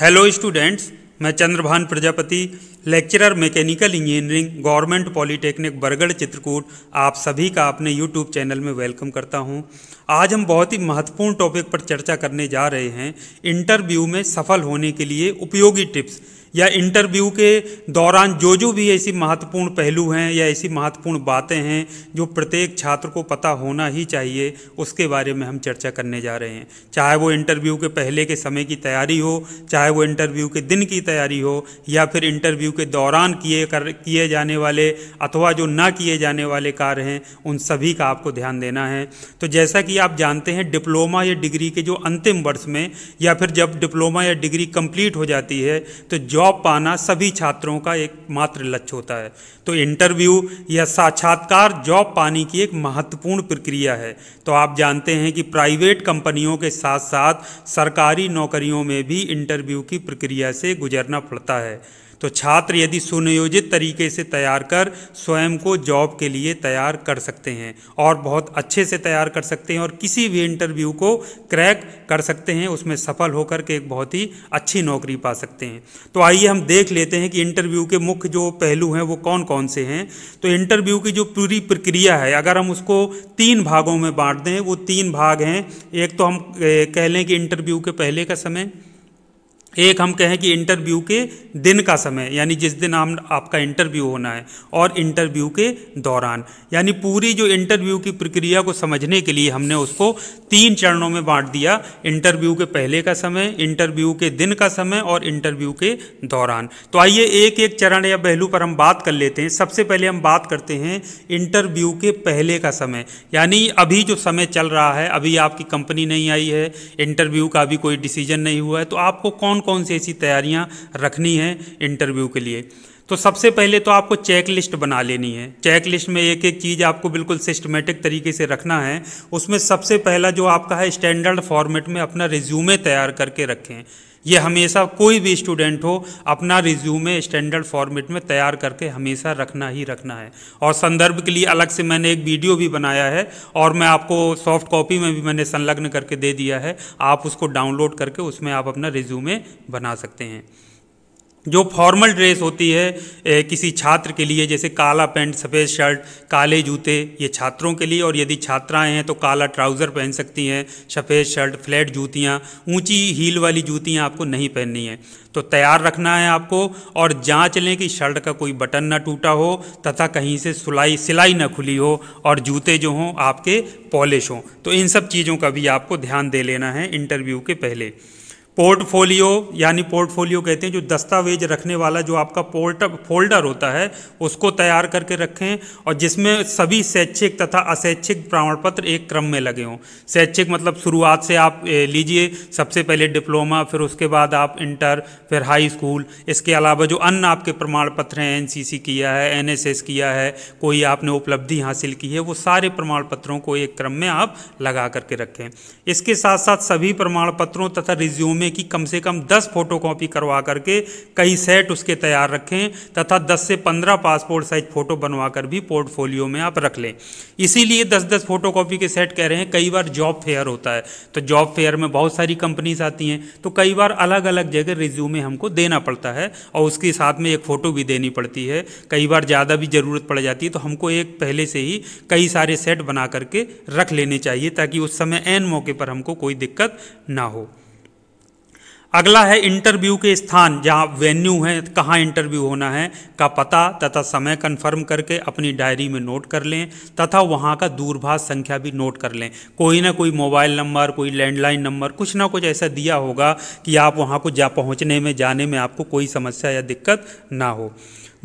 Hello students मैं Chandrabhan Prajapati lecturer mechanical engineering government polytechnic Bargarh Chitrakoot आप सभी का अपने यूट्यूब चैनल में वेलकम करता हूं। आज हम बहुत ही महत्वपूर्ण टॉपिक पर चर्चा करने जा रहे हैं इंटरव्यू में सफल होने के लिए उपयोगी टिप्स या इंटरव्यू के दौरान जो जो भी ऐसी महत्वपूर्ण पहलू हैं या ऐसी महत्वपूर्ण बातें हैं जो प्रत्येक छात्र को पता होना ही चाहिए उसके बारे में हम चर्चा करने जा रहे हैं चाहे वो इंटरव्यू के पहले के समय की तैयारी हो चाहे वो इंटरव्यू के दिन की तैयारी हो या फिर इंटरव्यू के दौरान किए कर किए जाने वाले अथवा जो ना किए जाने वाले कार्य हैं उन सभी का आपको ध्यान देना है तो जैसा कि आप जानते हैं डिप्लोमा या डिग्री के जो अंतिम वर्ष में या फिर जब डिप्लोमा या डिग्री कंप्लीट हो जाती है तो जॉब जॉब पाना सभी छात्रों का एकमात्र लक्ष्य होता है तो इंटरव्यू या साक्षात्कार जॉब पाने की एक महत्वपूर्ण प्रक्रिया है तो आप जानते हैं कि प्राइवेट कंपनियों के साथ साथ सरकारी नौकरियों में भी इंटरव्यू की प्रक्रिया से गुजरना पड़ता है तो छात्र यदि सुनियोजित तरीके से तैयार कर स्वयं को जॉब के लिए तैयार कर सकते हैं और बहुत अच्छे से तैयार कर सकते हैं और किसी भी इंटरव्यू को क्रैक कर सकते हैं उसमें सफल होकर के एक बहुत ही अच्छी नौकरी पा सकते हैं तो आइए हम देख लेते हैं कि इंटरव्यू के मुख्य जो पहलू हैं वो कौन कौन से हैं तो इंटरव्यू की जो पूरी प्रक्रिया है अगर हम उसको तीन भागों में बांट दें वो तीन भाग हैं एक तो हम कह लें कि इंटरव्यू के पहले का समय एक हम कहें कि इंटरव्यू के दिन का समय यानी जिस दिन हम आपका इंटरव्यू होना है और इंटरव्यू के दौरान यानी पूरी जो इंटरव्यू की प्रक्रिया को समझने के लिए हमने उसको तीन चरणों में बांट दिया इंटरव्यू के पहले का समय इंटरव्यू के दिन का समय और इंटरव्यू के दौरान तो आइए एक एक चरण या पहलू पर हम बात कर लेते हैं सबसे पहले हम बात करते हैं इंटरव्यू के पहले का समय यानी अभी जो समय चल रहा है अभी आपकी कंपनी नहीं आई है इंटरव्यू का अभी कोई डिसीजन नहीं हुआ है तो आपको कौन कौन सी ऐसी तैयारियाँ रखनी हैं इंटरव्यू के लिए तो सबसे पहले तो आपको चेक लिस्ट बना लेनी है चेक लिस्ट में एक एक चीज़ आपको बिल्कुल सिस्टमेटिक तरीके से रखना है उसमें सबसे पहला जो आपका है स्टैंडर्ड फॉर्मेट में अपना रिज्यूमे तैयार करके रखें ये हमेशा कोई भी स्टूडेंट हो अपना रिज्यूमे स्टैंडर्ड फॉर्मेट में तैयार करके हमेशा रखना ही रखना है और संदर्भ के लिए अलग से मैंने एक वीडियो भी बनाया है और मैं आपको सॉफ्ट कॉपी में भी मैंने संलग्न करके दे दिया है आप उसको डाउनलोड करके उसमें आप अपना रिज्यूमे बना सकते हैं जो फॉर्मल ड्रेस होती है ए, किसी छात्र के लिए जैसे काला पैंट सफ़ेद शर्ट काले जूते ये छात्रों के लिए और यदि छात्राएं हैं तो काला ट्राउज़र पहन सकती हैं सफ़ेद शर्ट फ्लैट जूतियां ऊंची हील वाली जूतियां आपको नहीं पहननी है तो तैयार रखना है आपको और जांच लें कि शर्ट का कोई बटन ना टूटा हो तथा कहीं से सिलाई सिलाई ना खुली हो और जूते जो हों आपके पॉलिश हों तो इन सब चीज़ों का भी आपको ध्यान दे लेना है इंटरव्यू के पहले पोर्टफोलियो यानी पोर्टफोलियो कहते हैं जो दस्तावेज रखने वाला जो आपका पोर्ट फोल्डर होता है उसको तैयार करके रखें और जिसमें सभी शैक्षिक तथा अशैक्षिक प्रमाण पत्र एक क्रम में लगे हों शैक्षिक मतलब शुरुआत से आप लीजिए सबसे पहले डिप्लोमा फिर उसके बाद आप इंटर फिर हाई स्कूल इसके अलावा जो अन्य आपके प्रमाण पत्र हैं एन किया है एन किया है कोई आपने उपलब्धि हासिल की है वो सारे प्रमाण पत्रों को एक क्रम में आप लगा करके रखें इसके साथ साथ सभी प्रमाण पत्रों तथा रिज्यूमे में कि कम से कम दस फोटोकॉपी करवा करके कई सेट उसके तैयार रखें तथा दस से पंद्रह पासपोर्ट साइज फ़ोटो बनवा कर भी पोर्टफोलियो में आप रख लें इसीलिए दस दस फोटोकॉपी के सेट कह रहे हैं कई बार जॉब फेयर होता है तो जॉब फेयर में बहुत सारी कंपनीज आती हैं तो कई बार अलग अलग जगह रिज्यूमे हमको देना पड़ता है और उसके साथ में एक फ़ोटो भी देनी पड़ती है कई बार ज़्यादा भी ज़रूरत पड़ जाती है तो हमको एक पहले से ही कई सारे सेट बना करके रख लेने चाहिए ताकि उस समय एन मौके पर हमको कोई दिक्कत ना हो अगला है इंटरव्यू के स्थान जहाँ वेन्यू है कहाँ इंटरव्यू होना है का पता तथा समय कन्फर्म करके अपनी डायरी में नोट कर लें तथा वहाँ का दूरभाष संख्या भी नोट कर लें कोई ना कोई मोबाइल नंबर कोई लैंडलाइन नंबर कुछ ना कुछ ऐसा दिया होगा कि आप वहाँ को जा पहुँचने में जाने में आपको कोई समस्या या दिक्कत ना हो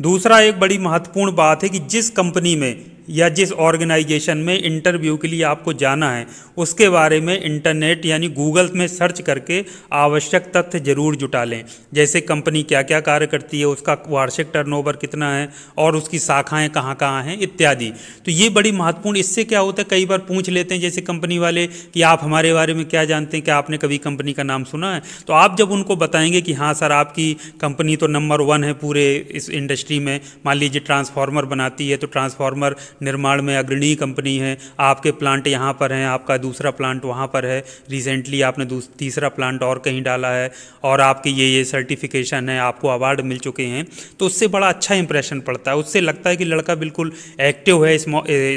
दूसरा एक बड़ी महत्वपूर्ण बात है कि जिस कंपनी में या जिस ऑर्गेनाइजेशन में इंटरव्यू के लिए आपको जाना है उसके बारे में इंटरनेट यानी गूगल में सर्च करके आवश्यक तथ्य जरूर जुटा लें जैसे कंपनी क्या क्या कार्य करती है उसका वार्षिक टर्नओवर कितना है और उसकी शाखाएँ कहाँ कहाँ हैं इत्यादि तो ये बड़ी महत्वपूर्ण इससे क्या होता है कई बार पूछ लेते हैं जैसे कंपनी वाले कि आप हमारे बारे में क्या जानते हैं क्या आपने कभी कंपनी का नाम सुना है तो आप जब उनको बताएंगे कि हाँ सर आपकी कंपनी तो नंबर वन है पूरे इस इंडस्ट्री में मान लीजिए ट्रांसफार्मर बनाती है तो ट्रांसफार्मर निर्माण में अग्रणी कंपनी है आपके प्लांट यहाँ पर हैं आपका दूसरा प्लांट वहाँ पर है रिसेंटली आपने तीसरा प्लांट और कहीं डाला है और आपके ये ये सर्टिफिकेशन है आपको अवार्ड मिल चुके हैं तो उससे बड़ा अच्छा इंप्रेशन पड़ता है उससे लगता है कि लड़का बिल्कुल एक्टिव है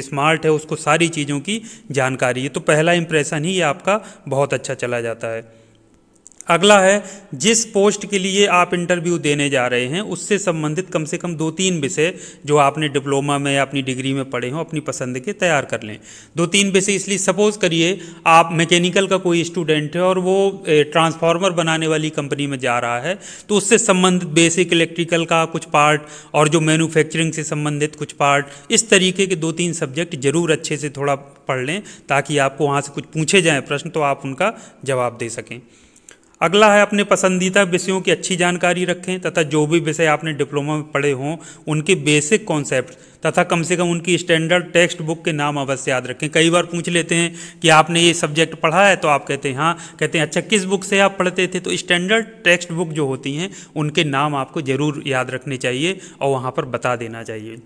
स्मार्ट है उसको सारी चीज़ों की जानकारी है तो पहला इंप्रेशन ही ये आपका बहुत अच्छा चला जाता है अगला है जिस पोस्ट के लिए आप इंटरव्यू देने जा रहे हैं उससे संबंधित कम से कम दो तीन विषय जो आपने डिप्लोमा में या अपनी डिग्री में पढ़े हों अपनी पसंद के तैयार कर लें दो तीन विषय इसलिए सपोज़ करिए आप मैकेनिकल का कोई स्टूडेंट है और वो ट्रांसफार्मर बनाने वाली कंपनी में जा रहा है तो उससे संबंधित बेसिक इलेक्ट्रिकल का कुछ पार्ट और जो मैनुफैक्चरिंग से संबंधित कुछ पार्ट इस तरीके के दो तीन सब्जेक्ट ज़रूर अच्छे से थोड़ा पढ़ लें ताकि आपको वहाँ से कुछ पूछे जाएँ प्रश्न तो आप उनका जवाब दे सकें अगला है अपने पसंदीदा विषयों की अच्छी जानकारी रखें तथा जो भी विषय आपने डिप्लोमा में पढ़े हों उनके बेसिक कॉन्सेप्ट तथा कम से कम उनकी स्टैंडर्ड टेक्स्ट बुक के नाम अवश्य याद रखें कई बार पूछ लेते हैं कि आपने ये सब्जेक्ट पढ़ा है तो आप कहते हैं हाँ कहते हैं अच्छा किस बुक से आप पढ़ते थे तो स्टैंडर्ड टेक्स्ट बुक जो होती हैं उनके नाम आपको ज़रूर याद रखने चाहिए और वहाँ पर बता देना चाहिए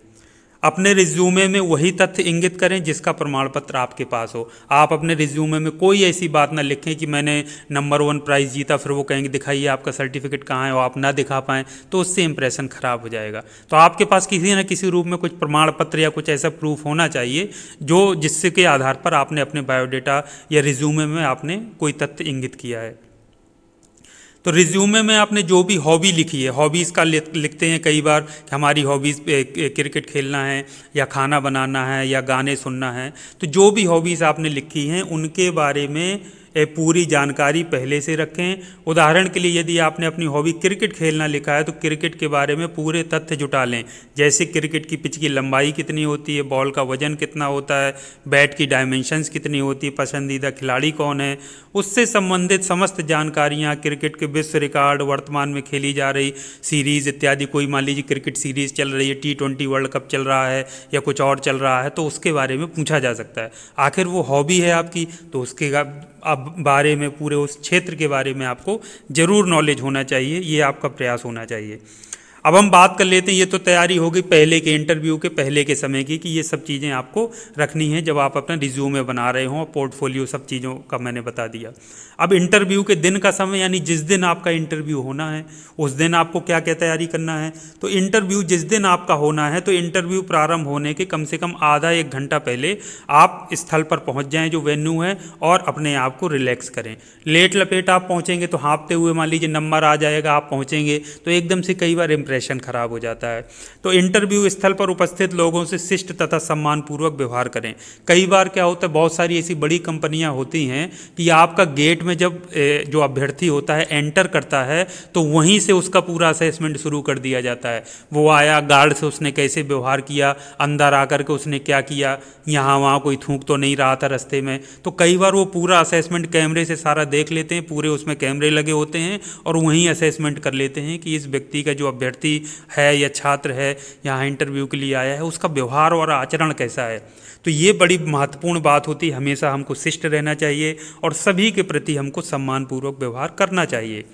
अपने रिज्यूमे में वही तथ्य इंगित करें जिसका प्रमाण पत्र आपके पास हो आप अपने रिज्यूमे में कोई ऐसी बात ना लिखें कि मैंने नंबर वन प्राइज़ जीता फिर वो कहेंगे दिखाइए आपका सर्टिफिकेट कहाँ है और आप ना दिखा पाएँ तो उससे इंप्रेशन ख़राब हो जाएगा तो आपके पास किसी न किसी रूप में कुछ प्रमाण पत्र या कुछ ऐसा प्रूफ होना चाहिए जो जिसके आधार पर आपने अपने बायोडेटा या रिज्यूमे में आपने कोई तथ्य इंगित किया है तो रिज्यूमे में आपने जो भी हॉबी लिखी है हॉबीज़ का लिखते हैं कई बार कि हमारी हॉबीज़ क्रिकेट खेलना है या खाना बनाना है या गाने सुनना है तो जो भी हॉबीज़ आपने लिखी हैं उनके बारे में पूरी जानकारी पहले से रखें उदाहरण के लिए यदि आपने अपनी हॉबी क्रिकेट खेलना लिखा है तो क्रिकेट के बारे में पूरे तथ्य जुटा लें जैसे क्रिकेट की पिच की लंबाई कितनी होती है बॉल का वजन कितना होता है बैट की डायमेंशंस कितनी होती है पसंदीदा खिलाड़ी कौन है उससे संबंधित समस्त जानकारियाँ क्रिकेट के विश्व रिकॉर्ड वर्तमान में खेली जा रही सीरीज़ इत्यादि कोई मान लीजिए क्रिकेट सीरीज़ चल रही है टी ट्वेंटी वर्ल्ड कप चल रहा है या कुछ और चल रहा है तो उसके बारे में पूछा जा सकता है आखिर वो हॉबी है आपकी तो उसके अब बारे में पूरे उस क्षेत्र के बारे में आपको ज़रूर नॉलेज होना चाहिए ये आपका प्रयास होना चाहिए अब हम बात कर लेते हैं ये तो तैयारी होगी पहले के इंटरव्यू के पहले के समय की कि ये सब चीज़ें आपको रखनी है जब आप अपना रिज्यूमे बना रहे हों पोर्टफोलियो सब चीज़ों का मैंने बता दिया अब इंटरव्यू के दिन का समय यानी जिस दिन आपका इंटरव्यू होना है उस दिन आपको क्या क्या तैयारी करना है तो इंटरव्यू जिस दिन आपका होना है तो इंटरव्यू प्रारंभ होने के कम से कम आधा एक घंटा पहले आप स्थल पर पहुँच जाएँ जो वेन्यू है और अपने आप को रिलैक्स करें लेट लपेट आप पहुँचेंगे तो हाँपते हुए मान लीजिए नंबर आ जाएगा आप पहुँचेंगे तो एकदम से कई बार इंप्रेशन खराब हो जाता है तो इंटरव्यू स्थल पर उपस्थित लोगों से शिष्ट तथा सम्मानपूर्वक व्यवहार करें कई बार क्या होता है बहुत सारी ऐसी बड़ी कंपनियां होती हैं कि आपका गेट में जब जो अभ्यर्थी होता है एंटर करता है तो वहीं से उसका पूरा असेसमेंट शुरू कर दिया जाता है वो आया गार्ड से उसने कैसे व्यवहार किया अंदर आकर के उसने क्या किया यहाँ वहाँ कोई थूक तो नहीं रहा था रस्ते में तो कई बार वो पूरा असेसमेंट कैमरे से सारा देख लेते हैं पूरे उसमें कैमरे लगे होते हैं और वहीं असेसमेंट कर लेते हैं कि इस व्यक्ति का जो अभ्यर्थी व्यक्ति है या छात्र है यहाँ इंटरव्यू के लिए आया है उसका व्यवहार और आचरण कैसा है तो ये बड़ी महत्वपूर्ण बात होती है हमेशा हमको शिष्ट रहना चाहिए और सभी के प्रति हमको सम्मानपूर्वक व्यवहार करना चाहिए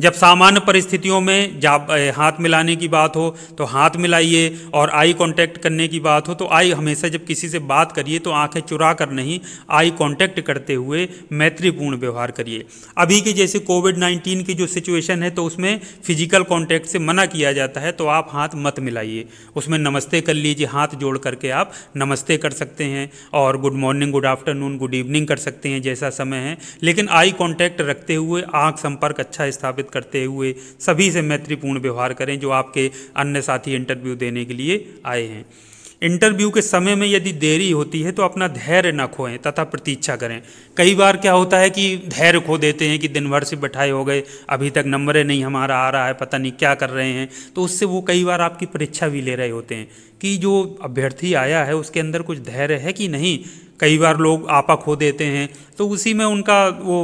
जब सामान्य परिस्थितियों में जा हाथ मिलाने की बात हो तो हाथ मिलाइए और आई कांटेक्ट करने की बात हो तो आई हमेशा जब किसी से बात करिए तो आंखें चुरा कर नहीं आई कांटेक्ट करते हुए मैत्रीपूर्ण व्यवहार करिए अभी के जैसे कोविड नाइन्टीन की जो सिचुएशन है तो उसमें फिजिकल कॉन्टैक्ट से मना किया जाता है तो आप हाथ मत मिलाइए उसमें नमस्ते कर लीजिए हाथ जोड़ करके आप नमस्ते कर सकते हैं और good morning good afternoon good evening कर सकते हैं जैसा समय है लेकिन आई कॉन्टैक्ट रखते हुए आँख संपर्क अच्छा स्थापित स्थापित करते हुए सभी से मैत्रीपूर्ण व्यवहार करें जो आपके अन्य साथी इंटरव्यू देने के लिए आए हैं इंटरव्यू के समय में यदि देरी होती है तो अपना धैर्य न खोएं तथा प्रतीक्षा करें कई बार क्या होता है कि धैर्य खो देते हैं कि दिन भर से बैठाए हो गए अभी तक नंबर नहीं हमारा आ रहा है पता नहीं क्या कर रहे हैं तो उससे वो कई बार आपकी परीक्षा भी ले रहे होते हैं कि जो अभ्यर्थी आया है उसके अंदर कुछ धैर्य है कि नहीं कई बार लोग आपा खो देते हैं तो उसी में उनका वो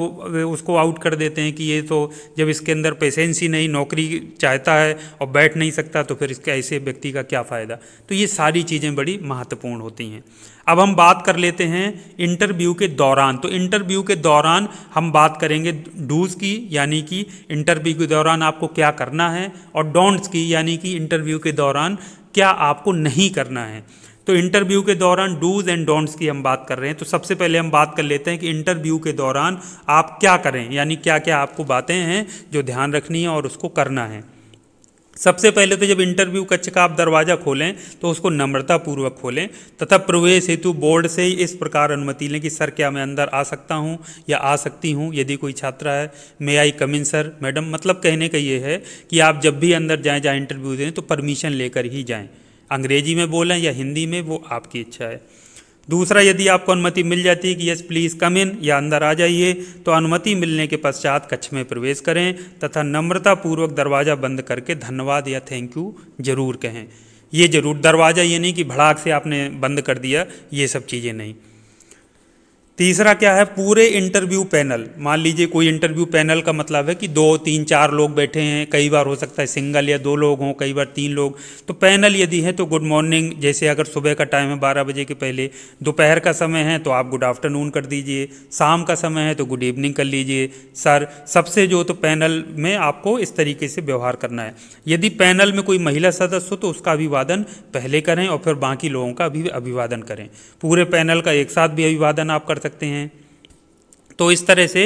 उसको आउट कर देते हैं कि ये तो जब इसके अंदर पेशेंस ही नहीं नौकरी चाहता है और बैठ नहीं सकता तो फिर इसके ऐसे व्यक्ति का क्या फ़ायदा तो ये सारी चीज़ें बड़ी महत्वपूर्ण होती हैं अब हम बात कर लेते हैं इंटरव्यू के दौरान तो इंटरव्यू के दौरान हम बात करेंगे डूज की यानी कि इंटरव्यू के दौरान आपको क्या करना है और डोंट्स की यानी कि इंटरव्यू के दौरान क्या आपको नहीं करना है तो इंटरव्यू के दौरान डूज एंड डोंट्स की हम बात कर रहे हैं तो सबसे पहले हम बात कर लेते हैं कि इंटरव्यू के दौरान आप क्या करें यानी क्या क्या आपको बातें हैं जो ध्यान रखनी है और उसको करना है सबसे पहले तो जब इंटरव्यू कक्ष का आप दरवाज़ा खोलें तो उसको नम्रतापूर्वक खोलें तथा प्रवेश हेतु बोर्ड से ही इस प्रकार अनुमति लें कि सर क्या मैं अंदर आ सकता हूं या आ सकती हूं यदि कोई छात्रा है मे आई कम इन सर मैडम मतलब कहने का ये है कि आप जब भी अंदर जाएं जहाँ इंटरव्यू दें तो परमिशन लेकर ही जाएँ अंग्रेजी में बोलें या हिंदी में वो आपकी इच्छा है दूसरा यदि आपको अनुमति मिल जाती है कि यस प्लीज़ कम इन या अंदर आ जाइए तो अनुमति मिलने के पश्चात कच्छ में प्रवेश करें तथा नम्रतापूर्वक दरवाज़ा बंद करके धन्यवाद या थैंक यू ज़रूर कहें ये ज़रूर दरवाज़ा ये नहीं कि भड़ाक से आपने बंद कर दिया ये सब चीज़ें नहीं तीसरा क्या है पूरे इंटरव्यू पैनल मान लीजिए कोई इंटरव्यू पैनल का मतलब है कि दो तीन चार लोग बैठे हैं कई बार हो सकता है सिंगल या दो लोग हों कई बार तीन लोग तो पैनल यदि है तो गुड मॉर्निंग जैसे अगर सुबह का टाइम है बारह बजे के पहले दोपहर का समय है तो आप गुड आफ्टरनून कर दीजिए शाम का समय है तो गुड इवनिंग कर लीजिए सर सबसे जो तो पैनल में आपको इस तरीके से व्यवहार करना है यदि पैनल में कोई महिला सदस्य हो तो उसका अभिवादन पहले करें और फिर बाकी लोगों का भी अभिवादन करें पूरे पैनल का एक साथ भी अभिवादन आप कर सकते सकते हैं तो इस तरह से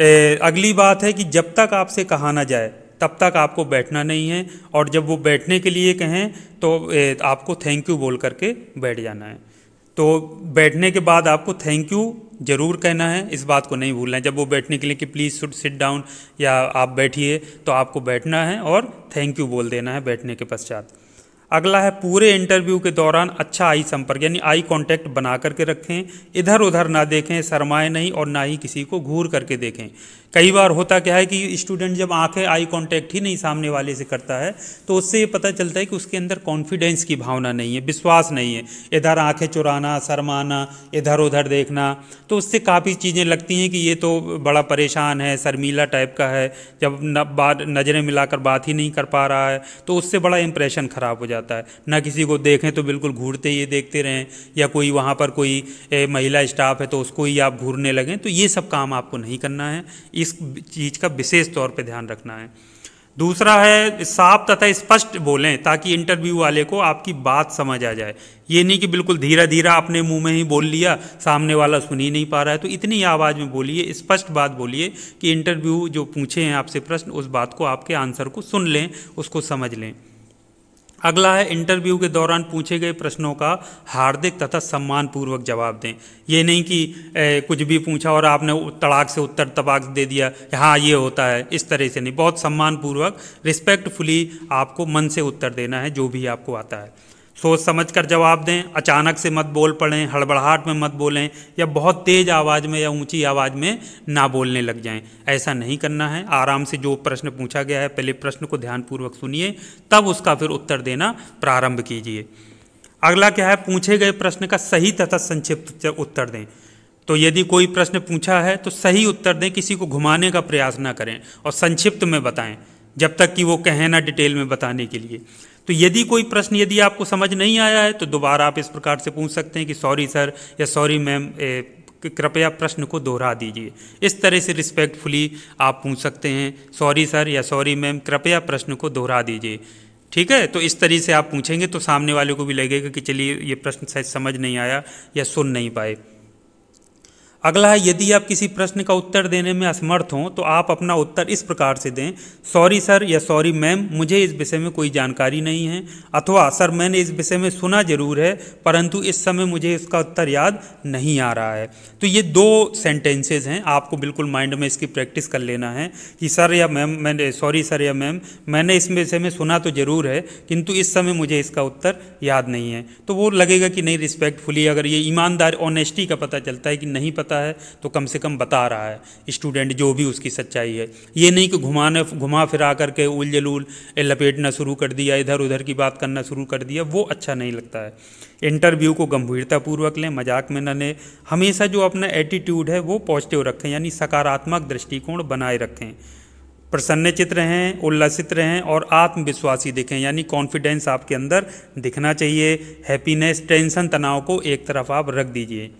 ए, अगली बात है कि जब तक आपसे कहा ना जाए तब तक आपको बैठना नहीं है और जब वो बैठने के लिए कहें तो ए, आपको थैंक यू बोल करके बैठ जाना है तो बैठने के बाद आपको थैंक यू ज़रूर कहना है इस बात को नहीं भूलना है जब वो बैठने के लिए कि प्लीज़ शुड सिट डाउन या आप बैठिए तो आपको बैठना है और थैंक यू बोल देना है बैठने के पश्चात अगला है पूरे इंटरव्यू के दौरान अच्छा आई संपर्क यानी आई कांटेक्ट बना करके रखें इधर उधर ना देखें शरमाएं नहीं और ना ही किसी को घूर करके देखें कई बार होता क्या है कि स्टूडेंट जब आंखें आई कांटेक्ट ही नहीं सामने वाले से करता है तो उससे ये पता चलता है कि उसके अंदर कॉन्फिडेंस की भावना नहीं है विश्वास नहीं है इधर आंखें चुराना शरमाना इधर उधर देखना तो उससे काफ़ी चीज़ें लगती हैं कि ये तो बड़ा परेशान है शर्मीला टाइप का है जब न, बात नज़रें मिलाकर बात ही नहीं कर पा रहा है तो उससे बड़ा इंप्रेशन ख़राब हो जाता है ना किसी को देखें तो बिल्कुल घूरते ही देखते रहें या कोई वहाँ पर कोई महिला स्टाफ है तो उसको ही आप घूरने लगें तो ये सब काम आपको नहीं करना है इस चीज़ का विशेष तौर पर ध्यान रखना है दूसरा है साफ तथा स्पष्ट बोलें ताकि इंटरव्यू वाले को आपकी बात समझ आ जाए ये नहीं कि बिल्कुल धीरा धीरा अपने मुंह में ही बोल लिया सामने वाला सुन ही नहीं पा रहा है तो इतनी आवाज़ में बोलिए स्पष्ट बात बोलिए कि इंटरव्यू जो पूछे हैं आपसे प्रश्न उस बात को आपके आंसर को सुन लें उसको समझ लें अगला है इंटरव्यू के दौरान पूछे गए प्रश्नों का हार्दिक तथा सम्मानपूर्वक जवाब दें ये नहीं कि ए, कुछ भी पूछा और आपने तड़ाक से उत्तर तबाक दे दिया हाँ ये होता है इस तरह से नहीं बहुत सम्मानपूर्वक रिस्पेक्टफुली आपको मन से उत्तर देना है जो भी आपको आता है सोच समझ कर जवाब दें अचानक से मत बोल पड़ें हड़बड़ाहट में मत बोलें या बहुत तेज़ आवाज़ में या ऊंची आवाज़ में ना बोलने लग जाएं ऐसा नहीं करना है आराम से जो प्रश्न पूछा गया है पहले प्रश्न को ध्यानपूर्वक सुनिए तब उसका फिर उत्तर देना प्रारंभ कीजिए अगला क्या है पूछे गए प्रश्न का सही तथा संक्षिप्त उत्तर दें तो यदि कोई प्रश्न पूछा है तो सही उत्तर दें किसी को घुमाने का प्रयास ना करें और संक्षिप्त में बताएं जब तक कि वो कहें ना डिटेल में बताने के लिए तो यदि कोई प्रश्न यदि आपको समझ नहीं आया है तो दोबारा आप इस प्रकार से पूछ सकते हैं कि सॉरी सर या सॉरी मैम कृपया प्रश्न को दोहरा दीजिए इस तरह से रिस्पेक्टफुली आप पूछ सकते हैं सॉरी सर या सॉरी मैम कृपया प्रश्न को दोहरा दीजिए ठीक है तो इस तरह से आप पूछेंगे तो सामने वाले को भी लगेगा कि चलिए ये प्रश्न शायद समझ नहीं आया या सुन नहीं पाए अगला है यदि आप किसी प्रश्न का उत्तर देने में असमर्थ हों तो आप अपना उत्तर इस प्रकार से दें सॉरी सर या सॉरी मैम मुझे इस विषय में कोई जानकारी नहीं है अथवा सर मैंने इस विषय में सुना जरूर है परंतु इस समय मुझे इसका उत्तर याद नहीं आ रहा है तो ये दो सेंटेंसेज हैं आपको बिल्कुल माइंड में इसकी प्रैक्टिस कर लेना है कि सर या मैम मैंने सॉरी सर या मैम मैंने इस विषय में सुना तो ज़रूर है किंतु इस समय मुझे इसका उत्तर याद नहीं है तो वो लगेगा कि नहीं रिस्पेक्टफुली अगर ये ईमानदार ऑनेस्टी का पता चलता है कि नहीं पता करता है तो कम से कम बता रहा है स्टूडेंट जो भी उसकी सच्चाई है ये नहीं कि घुमाने घुमा फिरा करके उल जलूल लपेटना शुरू कर दिया इधर उधर की बात करना शुरू कर दिया वो अच्छा नहीं लगता है इंटरव्यू को गंभीरतापूर्वक लें मजाक में न लें हमेशा जो अपना एटीट्यूड है वो पॉजिटिव रखें यानी सकारात्मक दृष्टिकोण बनाए रखें प्रसन्न रहें उल्लसित रहें और आत्मविश्वासी दिखें यानी कॉन्फिडेंस आपके अंदर दिखना चाहिए हैप्पीनेस टेंशन तनाव को एक तरफ आप रख दीजिए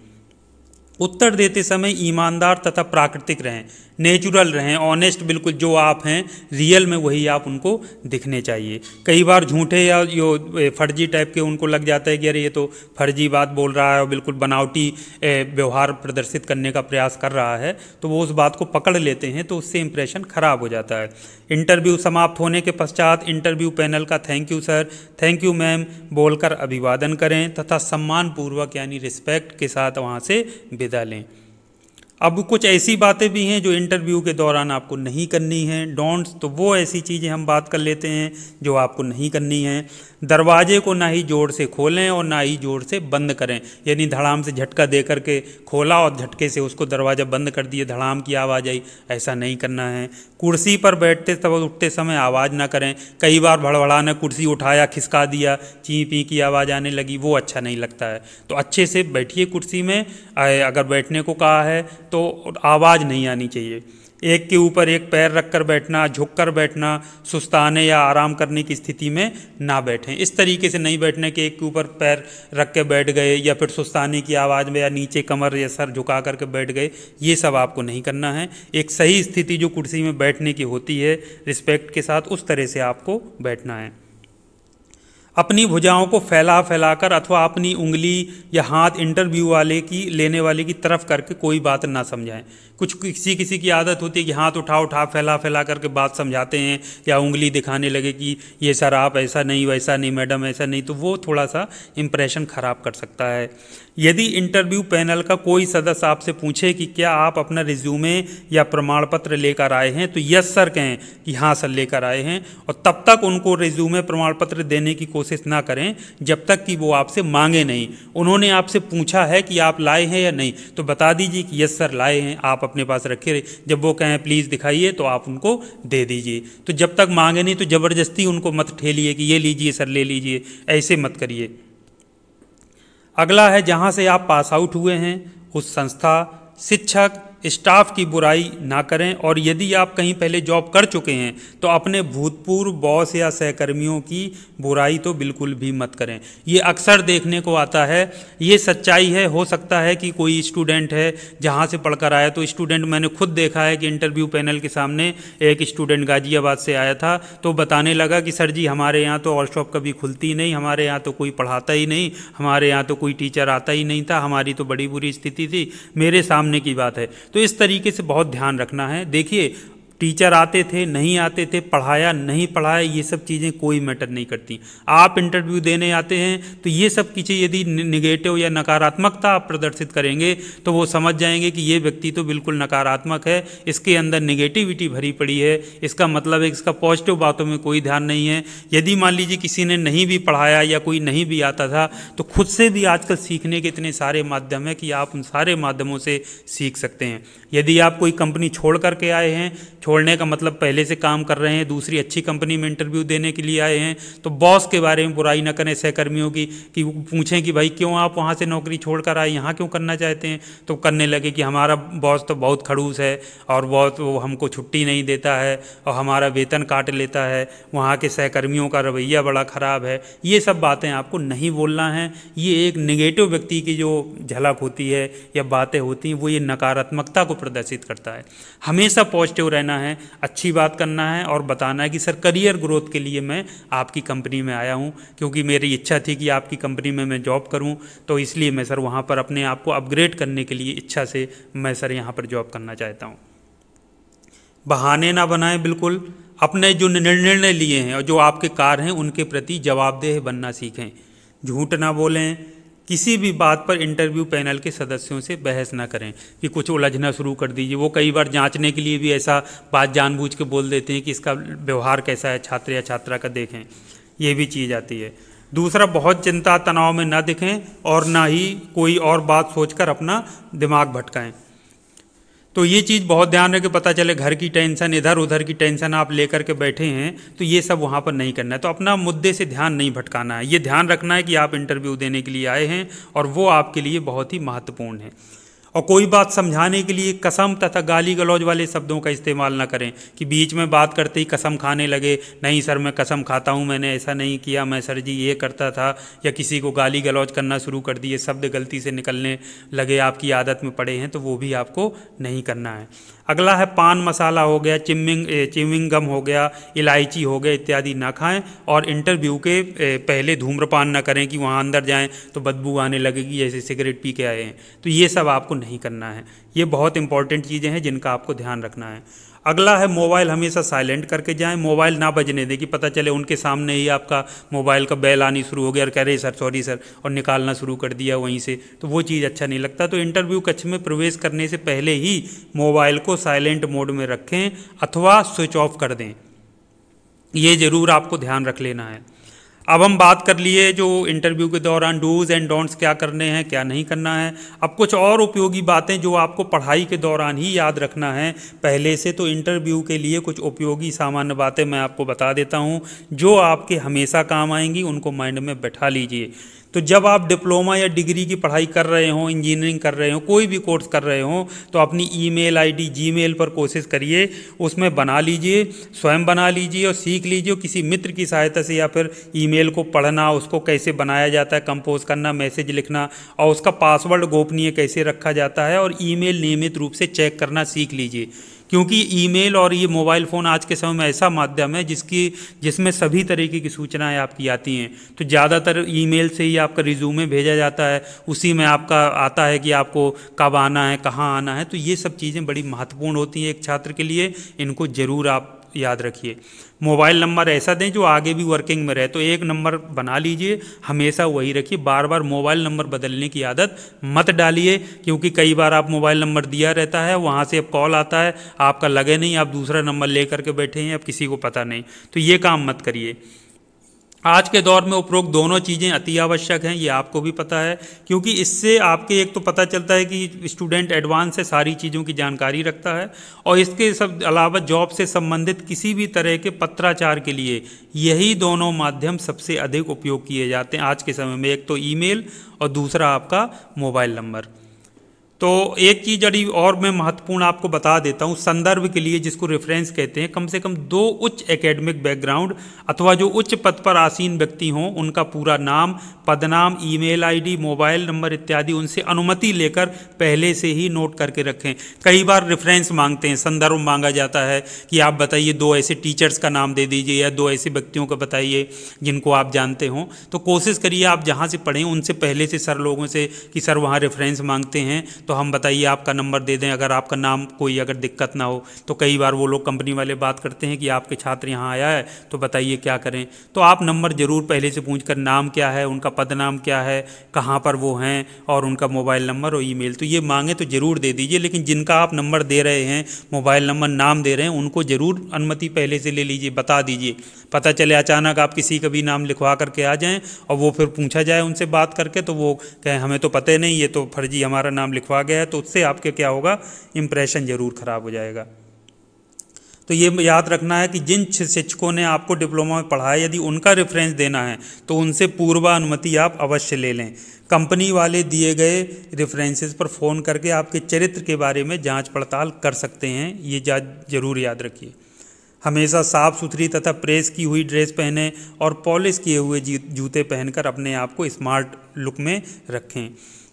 उत्तर देते समय ईमानदार तथा प्राकृतिक रहें नेचुरल रहें ऑनेस्ट बिल्कुल जो आप हैं रियल में वही आप उनको दिखने चाहिए कई बार झूठे या यो फर्जी टाइप के उनको लग जाता है कि अरे ये तो फर्जी बात बोल रहा है और बिल्कुल बनावटी व्यवहार प्रदर्शित करने का प्रयास कर रहा है तो वो उस बात को पकड़ लेते हैं तो उससे इंप्रेशन ख़राब हो जाता है इंटरव्यू समाप्त होने के पश्चात इंटरव्यू पैनल का thank you sir thank you ma'am बोलकर अभिवादन करें तथा सम्मानपूर्वक यानी रिस्पेक्ट के साथ वहाँ से विदा लें अब कुछ ऐसी बातें भी हैं जो इंटरव्यू के दौरान आपको नहीं करनी है डोंट्स तो वो ऐसी चीज़ें हम बात कर लेते हैं जो आपको नहीं करनी है दरवाजे को ना ही जोर से खोलें और ना ही जोर से बंद करें यानी धड़ाम से झटका दे करके खोला और झटके से उसको दरवाज़ा बंद कर दिए धड़ाम की आवाज़ आई ऐसा नहीं करना है कुर्सी पर बैठते तब उठते समय आवाज़ ना करें कई बार भड़बड़ाना कुर्सी उठाया खिसका दिया ची पी की आवाज़ आने लगी वो अच्छा नहीं लगता है तो अच्छे से बैठिए कुर्सी में अगर बैठने को कहा है तो आवाज़ नहीं आनी चाहिए एक के ऊपर एक पैर रखकर बैठना झुककर बैठना सुस्ताने या आराम करने की स्थिति में ना बैठें इस तरीके से नहीं बैठने के एक के ऊपर पैर रख के बैठ गए या फिर सुस्ताने की आवाज़ में या नीचे कमर या सर झुका करके बैठ गए ये सब आपको नहीं करना है एक सही स्थिति जो कुर्सी में बैठने की होती है रिस्पेक्ट के साथ उस तरह से आपको बैठना है अपनी भुजाओं को फैला फैलाकर अथवा अपनी उंगली या हाथ इंटरव्यू वाले की लेने वाले की तरफ करके कोई बात ना समझाएं कुछ किसी किसी की आदत होती है कि हाथ उठा उठा फैला फैला करके बात समझाते हैं या उंगली दिखाने लगे कि ये सर आप ऐसा नहीं वैसा नहीं मैडम ऐसा नहीं तो वो थोड़ा सा इम्प्रेशन ख़राब कर सकता है यदि इंटरव्यू पैनल का कोई सदस्य आपसे पूछे कि क्या आप अपना रिज्यूमे या प्रमाण पत्र लेकर आए हैं तो यस सर कहें कि हाँ सर लेकर आए हैं और तब तक उनको रिज्यूमे प्रमाण पत्र देने की कोशिश ना करें जब तक कि वो आपसे मांगे नहीं उन्होंने आपसे पूछा है कि आप लाए हैं या नहीं तो बता दीजिए कि यस सर लाए हैं आप अपने पास रखे जब वो कहें प्लीज़ दिखाइए तो आप उनको दे दीजिए तो जब तक मांगे नहीं तो ज़बरदस्ती उनको मत ठेलिए कि ये लीजिए सर ले लीजिए ऐसे मत करिए अगला है जहाँ से आप पास आउट हुए हैं उस संस्था शिक्षक स्टाफ की बुराई ना करें और यदि आप कहीं पहले जॉब कर चुके हैं तो अपने भूतपूर्व बॉस या सहकर्मियों की बुराई तो बिल्कुल भी मत करें ये अक्सर देखने को आता है ये सच्चाई है हो सकता है कि कोई स्टूडेंट है जहाँ से पढ़कर आया तो स्टूडेंट मैंने खुद देखा है कि इंटरव्यू पैनल के सामने एक स्टूडेंट गाजियाबाद से आया था तो बताने लगा कि सर जी हमारे यहाँ तो वर्कशॉप कभी खुलती नहीं हमारे यहाँ तो कोई पढ़ाता ही नहीं हमारे यहाँ तो कोई टीचर आता ही नहीं था हमारी तो बड़ी बुरी स्थिति थी मेरे सामने की बात है तो इस तरीके से बहुत ध्यान रखना है देखिए टीचर आते थे नहीं आते थे पढ़ाया नहीं पढ़ाया ये सब चीज़ें कोई मैटर नहीं करती आप इंटरव्यू देने आते हैं तो ये सब चीज़ें यदि निगेटिव या नकारात्मकता आप प्रदर्शित करेंगे तो वो समझ जाएंगे कि ये व्यक्ति तो बिल्कुल नकारात्मक है इसके अंदर निगेटिविटी भरी पड़ी है इसका मतलब है इसका पॉजिटिव बातों में कोई ध्यान नहीं है यदि मान लीजिए किसी ने नहीं भी पढ़ाया या कोई नहीं भी आता था तो खुद से भी आजकल सीखने के इतने सारे माध्यम हैं कि आप उन सारे माध्यमों से सीख सकते हैं यदि आप कोई कंपनी छोड़ करके आए हैं छोड़ने का मतलब पहले से काम कर रहे हैं दूसरी अच्छी कंपनी में इंटरव्यू देने के लिए आए हैं तो बॉस के बारे में बुराई ना करें सहकर्मियों की कि पूछें कि भाई क्यों आप वहाँ से नौकरी छोड़ कर आए यहाँ क्यों करना चाहते हैं तो करने लगे कि हमारा बॉस तो बहुत खड़ूस है और बहुत वो हमको छुट्टी नहीं देता है और हमारा वेतन काट लेता है वहाँ के सहकर्मियों का रवैया बड़ा ख़राब है ये सब बातें आपको नहीं बोलना है ये एक निगेटिव व्यक्ति की जो झलक होती है या बातें होती हैं वो ये नकारात्मकता को प्रदर्शित करता है हमेशा पॉजिटिव रहना करना है अच्छी बात करना है और बताना है कि सर करियर ग्रोथ के लिए मैं आपकी कंपनी में आया हूँ क्योंकि मेरी इच्छा थी कि आपकी कंपनी में मैं जॉब करूँ तो इसलिए मैं सर वहाँ पर अपने आप को अपग्रेड करने के लिए इच्छा से मैं सर यहाँ पर जॉब करना चाहता हूँ बहाने ना बनाएं बिल्कुल अपने जो निर्णय लिए हैं और जो आपके कार हैं उनके प्रति जवाबदेह बनना सीखें झूठ ना बोलें किसी भी बात पर इंटरव्यू पैनल के सदस्यों से बहस ना करें कि कुछ उलझना शुरू कर दीजिए वो कई बार जांचने के लिए भी ऐसा बात जानबूझ के बोल देते हैं कि इसका व्यवहार कैसा है छात्र या छात्रा का देखें ये भी चीज़ आती है दूसरा बहुत चिंता तनाव में ना दिखें और ना ही कोई और बात सोचकर अपना दिमाग भटकाएं तो ये चीज़ बहुत ध्यान रखें पता चले घर की टेंशन इधर उधर की टेंशन आप लेकर के बैठे हैं तो ये सब वहाँ पर नहीं करना है तो अपना मुद्दे से ध्यान नहीं भटकाना है ये ध्यान रखना है कि आप इंटरव्यू देने के लिए आए हैं और वो आपके लिए बहुत ही महत्वपूर्ण है और कोई बात समझाने के लिए कसम तथा गाली गलौज वाले शब्दों का इस्तेमाल ना करें कि बीच में बात करते ही कसम खाने लगे नहीं सर मैं कसम खाता हूँ मैंने ऐसा नहीं किया मैं सर जी ये करता था या किसी को गाली गलौज करना शुरू कर दिए शब्द गलती से निकलने लगे आपकी आदत में पड़े हैं तो वो भी आपको नहीं करना है अगला है पान मसाला हो गया चिमिंग चिमिंग गम हो गया इलायची हो गया इत्यादि ना खाएं और इंटरव्यू के पहले धूम्रपान ना करें कि वहाँ अंदर जाएं तो बदबू आने लगेगी जैसे सिगरेट पी के आए हैं तो ये सब आपको नहीं करना है ये बहुत इंपॉर्टेंट चीज़ें हैं जिनका आपको ध्यान रखना है अगला है मोबाइल हमेशा साइलेंट करके जाएं मोबाइल ना बजने दें कि पता चले उनके सामने ही आपका मोबाइल का बैल आनी शुरू हो गया और कह रहे सर सॉरी सर और निकालना शुरू कर दिया वहीं से तो वो चीज़ अच्छा नहीं लगता तो इंटरव्यू कक्ष में प्रवेश करने से पहले ही मोबाइल को साइलेंट मोड में रखें अथवा स्विच ऑफ कर दें ये ज़रूर आपको ध्यान रख लेना है अब हम बात कर लिए जो इंटरव्यू के दौरान डूज एंड डोंट्स क्या करने हैं क्या नहीं करना है अब कुछ और उपयोगी बातें जो आपको पढ़ाई के दौरान ही याद रखना है पहले से तो इंटरव्यू के लिए कुछ उपयोगी सामान्य बातें मैं आपको बता देता हूँ जो आपके हमेशा काम आएंगी उनको माइंड में बैठा लीजिए तो जब आप डिप्लोमा या डिग्री की पढ़ाई कर रहे हो इंजीनियरिंग कर रहे हो कोई भी कोर्स कर रहे हो तो अपनी ईमेल आईडी जीमेल पर कोशिश करिए उसमें बना लीजिए स्वयं बना लीजिए और सीख लीजिए किसी मित्र की सहायता से या फिर ईमेल को पढ़ना उसको कैसे बनाया जाता है कंपोज करना मैसेज लिखना और उसका पासवर्ड गोपनीय कैसे रखा जाता है और ईमेल नियमित रूप से चेक करना सीख लीजिए क्योंकि ईमेल और ये मोबाइल फ़ोन आज के समय में ऐसा माध्यम है जिसकी जिसमें सभी तरीके की सूचनाएं आपकी आती हैं तो ज़्यादातर ईमेल से ही आपका रिज्यूमे भेजा जाता है उसी में आपका आता है कि आपको कब आना है कहाँ आना है तो ये सब चीज़ें बड़ी महत्वपूर्ण होती हैं एक छात्र के लिए इनको ज़रूर आप याद रखिए मोबाइल नंबर ऐसा दें जो आगे भी वर्किंग में रहे तो एक नंबर बना लीजिए हमेशा वही रखिए बार बार मोबाइल नंबर बदलने की आदत मत डालिए क्योंकि कई बार आप मोबाइल नंबर दिया रहता है वहाँ से अब कॉल आता है आपका लगे नहीं आप दूसरा नंबर ले करके बैठे हैं अब किसी को पता नहीं तो ये काम मत करिए आज के दौर में उपरोक्त दोनों चीज़ें अति आवश्यक हैं ये आपको भी पता है क्योंकि इससे आपके एक तो पता चलता है कि स्टूडेंट एडवांस से सारी चीज़ों की जानकारी रखता है और इसके सब अलावा जॉब से संबंधित किसी भी तरह के पत्राचार के लिए यही दोनों माध्यम सबसे अधिक उपयोग किए जाते हैं आज के समय में एक तो ईमेल और दूसरा आपका मोबाइल नंबर तो एक चीज़ अभी और मैं महत्वपूर्ण आपको बता देता हूँ संदर्भ के लिए जिसको रेफरेंस कहते हैं कम से कम दो उच्च एकेडमिक बैकग्राउंड अथवा जो उच्च पद पर आसीन व्यक्ति हों उनका पूरा नाम पदनाम ईमेल आईडी, मोबाइल नंबर इत्यादि उनसे अनुमति लेकर पहले से ही नोट करके रखें कई बार रेफरेंस मांगते हैं संदर्भ मांगा जाता है कि आप बताइए दो ऐसे टीचर्स का नाम दे दीजिए या दो ऐसे व्यक्तियों का बताइए जिनको आप जानते हों तो कोशिश करिए आप जहाँ से पढ़ें उनसे पहले से सर लोगों से कि सर वहाँ रेफरेंस मांगते हैं तो हम बताइए आपका नंबर दे दें अगर आपका नाम कोई अगर दिक्कत ना हो तो कई बार वो लोग कंपनी वाले बात करते हैं कि आपके छात्र यहाँ आया है तो बताइए क्या करें तो आप नंबर ज़रूर पहले से पूछ कर नाम क्या है उनका पद नाम क्या है कहाँ पर वो हैं और उनका मोबाइल नंबर और ई तो ये मांगे तो ज़रूर दे दीजिए लेकिन जिनका आप नंबर दे रहे हैं मोबाइल नंबर नाम दे रहे हैं उनको ज़रूर अनुमति पहले से ले लीजिए बता दीजिए पता चले अचानक आप किसी का भी नाम लिखवा करके आ जाएँ और वो फिर पूछा जाए उनसे बात करके तो वो कहें हमें तो पता नहीं ये तो फर्जी हमारा नाम लिखवा छुपा गया है तो उससे आपके क्या होगा इम्प्रेशन ज़रूर ख़राब हो जाएगा तो ये याद रखना है कि जिन शिक्षकों ने आपको डिप्लोमा में पढ़ाया यदि उनका रेफरेंस देना है तो उनसे पूर्वानुमति आप अवश्य ले लें कंपनी वाले दिए गए रेफरेंसेस पर फ़ोन करके आपके चरित्र के बारे में जांच पड़ताल कर सकते हैं ये जा जरूर याद रखिए हमेशा साफ़ सुथरी तथा प्रेस की हुई ड्रेस पहने और पॉलिश किए हुए जूते पहनकर अपने आप को स्मार्ट लुक में रखें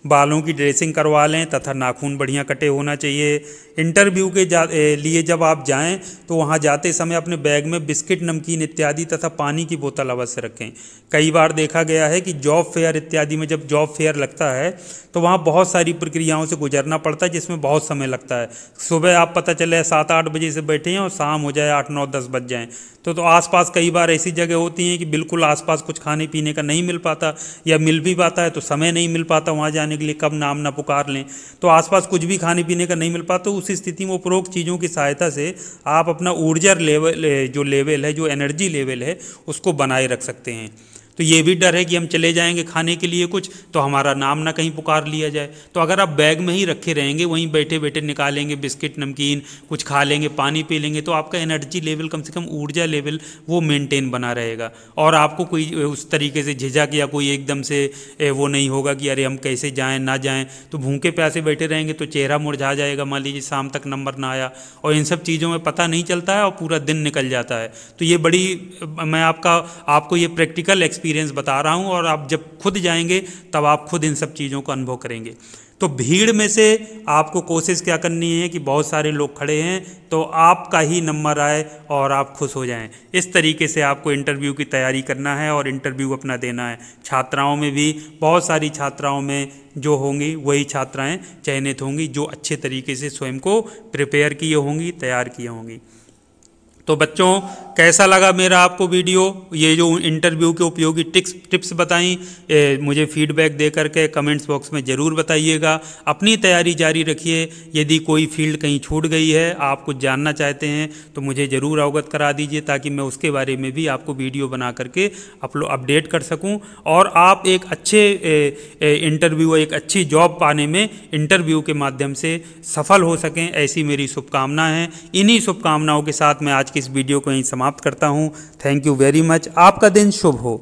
बालों की ड्रेसिंग करवा लें तथा नाखून बढ़िया कटे होना चाहिए इंटरव्यू के जा लिए जब आप जाएं तो वहाँ जाते समय अपने बैग में बिस्किट नमकीन इत्यादि तथा पानी की बोतल अवश्य रखें कई बार देखा गया है कि जॉब फेयर इत्यादि में जब जॉब फेयर लगता है तो वहाँ बहुत सारी प्रक्रियाओं से गुजरना पड़ता है जिसमें बहुत समय लगता है सुबह आप पता चले सात आठ बजे से बैठे हैं और शाम हो जाए आठ नौ दस बज जाएँ तो तो आसपास कई बार ऐसी जगह होती हैं कि बिल्कुल आसपास कुछ खाने पीने का नहीं मिल पाता या मिल भी पाता है तो समय नहीं मिल पाता वहाँ जाने खाने के लिए कब नाम ना पुकार लें तो आसपास कुछ भी खाने पीने का नहीं मिल पाता तो उस स्थिति में उपरोक्त चीज़ों की सहायता से आप अपना ऊर्जा लेवल जो लेवल है जो एनर्जी लेवल है उसको बनाए रख सकते हैं तो ये भी डर है कि हम चले जाएंगे खाने के लिए कुछ तो हमारा नाम ना कहीं पुकार लिया जाए तो अगर आप बैग में ही रखे रहेंगे वहीं बैठे बैठे निकालेंगे बिस्किट नमकीन कुछ खा लेंगे पानी पी लेंगे तो आपका एनर्जी लेवल कम से कम ऊर्जा लेवल वो मेनटेन बना रहेगा और आपको कोई उस तरीके से झिझक या कोई एकदम से वो नहीं होगा कि अरे हम कैसे जाएँ ना जाएँ तो भूखे प्यासे बैठे रहेंगे तो चेहरा मुरझा जाएगा मान लीजिए शाम तक नंबर ना आया और इन सब चीज़ों में पता नहीं चलता है और पूरा दिन निकल जाता है तो ये बड़ी मैं आपका आपको ये प्रैक्टिकल एक्सपीरियंस एक्सपीरियंस बता रहा हूँ और आप जब खुद जाएंगे तब आप खुद इन सब चीज़ों का अनुभव करेंगे तो भीड़ में से आपको कोशिश क्या करनी है कि बहुत सारे लोग खड़े हैं तो आपका ही नंबर आए और आप खुश हो जाएं इस तरीके से आपको इंटरव्यू की तैयारी करना है और इंटरव्यू अपना देना है छात्राओं में भी बहुत सारी छात्राओं में जो होंगी वही छात्राएं चयनित होंगी जो अच्छे तरीके से स्वयं को प्रिपेयर किए होंगी तैयार किए होंगी तो बच्चों कैसा लगा मेरा आपको वीडियो ये जो इंटरव्यू के उपयोगी टिप्स टिप्स बताई मुझे फीडबैक दे करके कमेंट्स बॉक्स में ज़रूर बताइएगा अपनी तैयारी जारी रखिए यदि कोई फील्ड कहीं छूट गई है आप कुछ जानना चाहते हैं तो मुझे ज़रूर अवगत करा दीजिए ताकि मैं उसके बारे में भी आपको वीडियो बना करके अपलो अपडेट कर सकूँ और आप एक अच्छे इंटरव्यू एक अच्छी जॉब पाने में इंटरव्यू के माध्यम से सफल हो सकें ऐसी मेरी शुभकामना है इन्हीं शुभकामनाओं के साथ मैं आज की इस वीडियो को यहीं समाप्त समाप्त करता हूँ थैंक यू वेरी मच आपका दिन शुभ हो